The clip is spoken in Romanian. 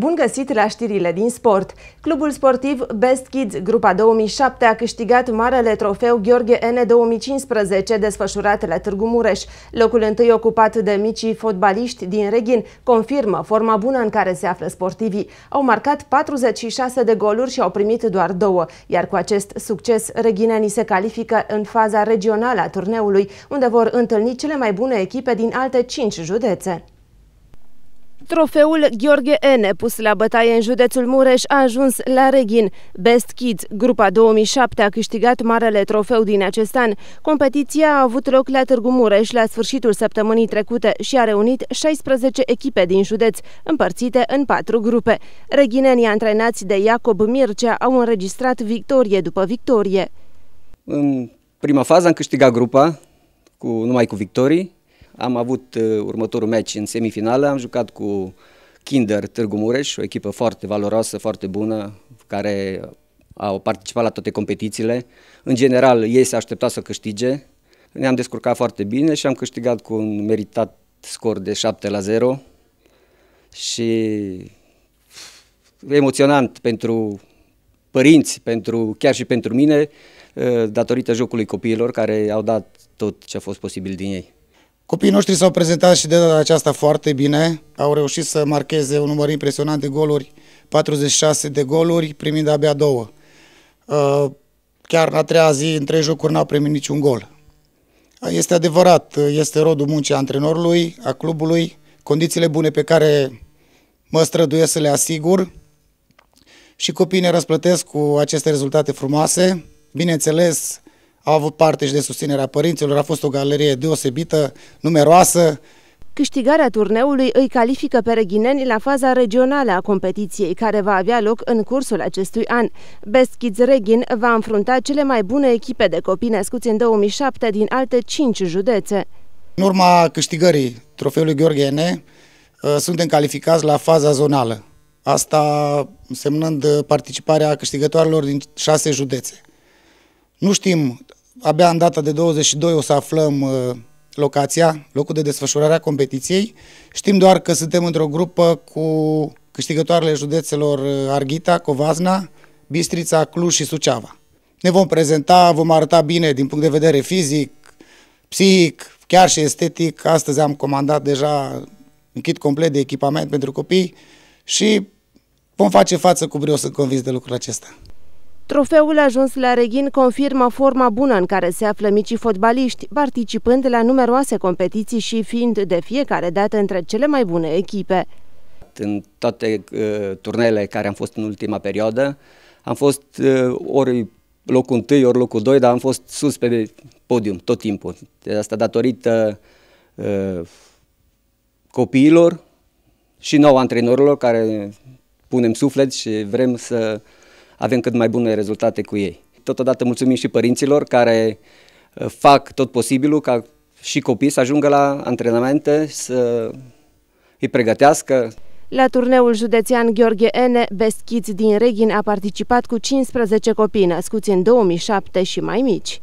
Bun găsit la știrile din sport! Clubul sportiv Best Kids Grupa 2007 a câștigat marele trofeu Gheorghe N 2015 desfășurat la Târgu Mureș. Locul întâi ocupat de micii fotbaliști din Reghin confirmă forma bună în care se află sportivii. Au marcat 46 de goluri și au primit doar două, iar cu acest succes reghinenii se califică în faza regională a turneului, unde vor întâlni cele mai bune echipe din alte 5 județe. Trofeul Gheorghe N, pus la bătaie în județul Mureș, a ajuns la Reghin. Best Kids, grupa 2007, a câștigat marele trofeu din acest an. Competiția a avut loc la Târgu Mureș la sfârșitul săptămânii trecute și a reunit 16 echipe din județ, împărțite în patru grupe. Reghinenii antrenați de Iacob Mircea au înregistrat victorie după victorie. În prima fază am câștigat grupa, cu, numai cu victorii, am avut uh, următorul meci în semifinală, am jucat cu Kinder Târgu Mureș, o echipă foarte valoroasă, foarte bună, care au participat la toate competițiile. În general, ei se aștepta să câștige. Ne-am descurcat foarte bine și am câștigat cu un meritat scor de 7 la 0 și emoționant pentru părinți, pentru, chiar și pentru mine, uh, datorită jocului copiilor care au dat tot ce a fost posibil din ei. Copiii noștri s-au prezentat și de data aceasta foarte bine. Au reușit să marcheze un număr impresionant de goluri, 46 de goluri, primind abia două. Uh, chiar la treia zi, în trei jocuri, n-au primit niciun gol. Este adevărat, este rodul muncii antrenorului, a clubului, condițiile bune pe care mă străduiesc să le asigur și copiii ne răsplătesc cu aceste rezultate frumoase. Bineînțeles, au avut parte și de susținerea părinților, a fost o galerie deosebită, numeroasă. Câștigarea turneului îi califică pe reghineni la faza regională a competiției, care va avea loc în cursul acestui an. Best Kids Reghin va înfrunta cele mai bune echipe de copii născuți în 2007 din alte 5 județe. În urma câștigării trofeului Gheorghene, uh, suntem calificați la faza zonală. Asta semnând uh, participarea câștigătoarelor din șase județe. Nu știm Abia în data de 22 o să aflăm uh, locația, locul de desfășurare a competiției. Știm doar că suntem într-o grupă cu câștigătoarele județelor uh, Arghita, Covazna, Bistrița, Cluj și Suceava. Ne vom prezenta, vom arăta bine din punct de vedere fizic, psihic, chiar și estetic. Astăzi am comandat deja un kit complet de echipament pentru copii și vom face față cu brio, sunt convins de lucrul acesta. Trofeul ajuns la Reghin confirmă forma bună în care se află micii fotbaliști, participând la numeroase competiții și fiind de fiecare dată între cele mai bune echipe. În toate uh, turnele care am fost în ultima perioadă, am fost uh, ori locul întâi, ori locul doi, dar am fost sus pe podium tot timpul. De deci asta datorită uh, copiilor și nouă antrenorilor care punem suflet și vrem să avem cât mai bune rezultate cu ei. Totodată mulțumim și părinților care uh, fac tot posibilul ca și copii să ajungă la antrenamente, să îi pregătească. La turneul județean Gheorghe N. Kids din Reghin a participat cu 15 copii născuți în 2007 și mai mici.